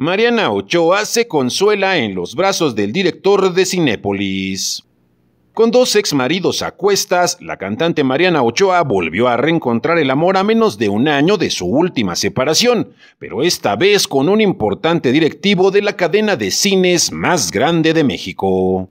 Mariana Ochoa se consuela en los brazos del director de Cinépolis. Con dos exmaridos a cuestas, la cantante Mariana Ochoa volvió a reencontrar el amor a menos de un año de su última separación, pero esta vez con un importante directivo de la cadena de cines más grande de México.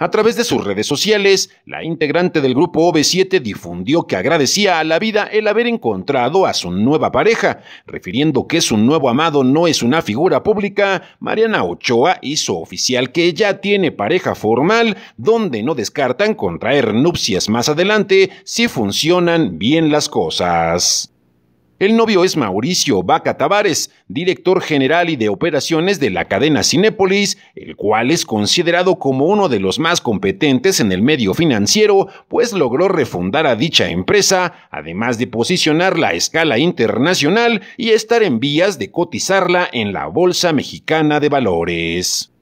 A través de sus redes sociales, la integrante del grupo OB7 difundió que agradecía a la vida el haber encontrado a su nueva pareja. Refiriendo que su nuevo amado no es una figura pública, Mariana Ochoa hizo oficial que ya tiene pareja formal, donde no descartan contraer nupcias más adelante si funcionan bien las cosas. El novio es Mauricio Vaca Tavares, director general y de operaciones de la cadena Cinépolis, el cual es considerado como uno de los más competentes en el medio financiero, pues logró refundar a dicha empresa, además de posicionarla a escala internacional y estar en vías de cotizarla en la Bolsa Mexicana de Valores.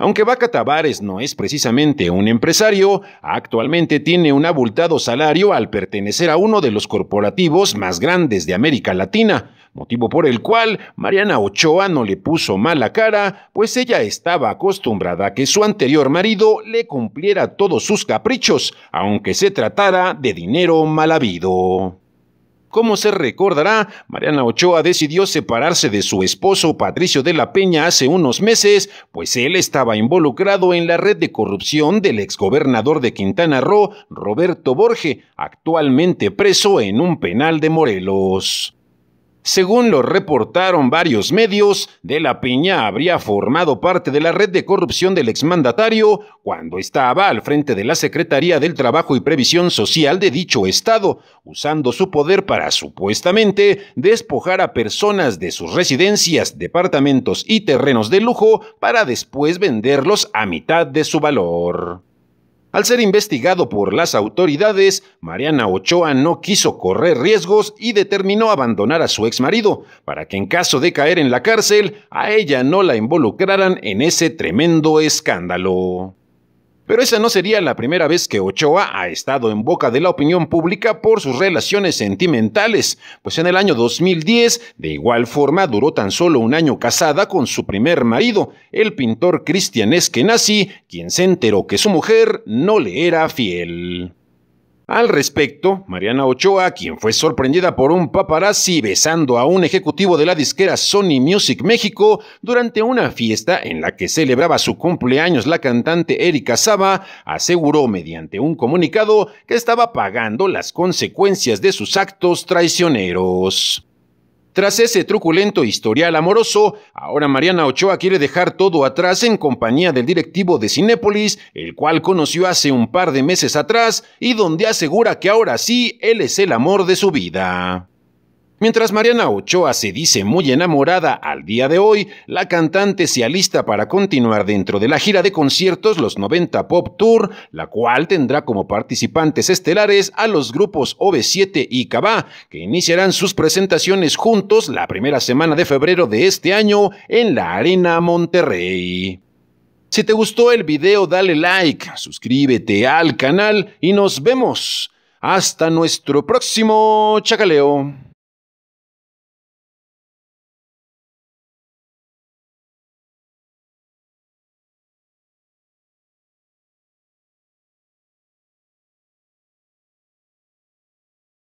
Aunque Baca Tavares no es precisamente un empresario, actualmente tiene un abultado salario al pertenecer a uno de los corporativos más grandes de América Latina, motivo por el cual Mariana Ochoa no le puso mala cara, pues ella estaba acostumbrada a que su anterior marido le cumpliera todos sus caprichos, aunque se tratara de dinero mal habido. Como se recordará, Mariana Ochoa decidió separarse de su esposo Patricio de la Peña hace unos meses, pues él estaba involucrado en la red de corrupción del exgobernador de Quintana Roo, Roberto Borge, actualmente preso en un penal de Morelos. Según lo reportaron varios medios, De la Peña habría formado parte de la red de corrupción del exmandatario cuando estaba al frente de la Secretaría del Trabajo y Previsión Social de dicho estado, usando su poder para supuestamente despojar a personas de sus residencias, departamentos y terrenos de lujo para después venderlos a mitad de su valor. Al ser investigado por las autoridades, Mariana Ochoa no quiso correr riesgos y determinó abandonar a su exmarido para que en caso de caer en la cárcel, a ella no la involucraran en ese tremendo escándalo. Pero esa no sería la primera vez que Ochoa ha estado en boca de la opinión pública por sus relaciones sentimentales, pues en el año 2010, de igual forma, duró tan solo un año casada con su primer marido, el pintor Cristian Eskenazi, quien se enteró que su mujer no le era fiel. Al respecto, Mariana Ochoa, quien fue sorprendida por un paparazzi besando a un ejecutivo de la disquera Sony Music México durante una fiesta en la que celebraba su cumpleaños la cantante Erika Saba, aseguró mediante un comunicado que estaba pagando las consecuencias de sus actos traicioneros. Tras ese truculento historial amoroso, ahora Mariana Ochoa quiere dejar todo atrás en compañía del directivo de Cinépolis, el cual conoció hace un par de meses atrás y donde asegura que ahora sí él es el amor de su vida. Mientras Mariana Ochoa se dice muy enamorada al día de hoy, la cantante se alista para continuar dentro de la gira de conciertos Los 90 Pop Tour, la cual tendrá como participantes estelares a los grupos OV7 y Cabá, que iniciarán sus presentaciones juntos la primera semana de febrero de este año en la Arena Monterrey. Si te gustó el video, dale like, suscríbete al canal y nos vemos. Hasta nuestro próximo chacaleo.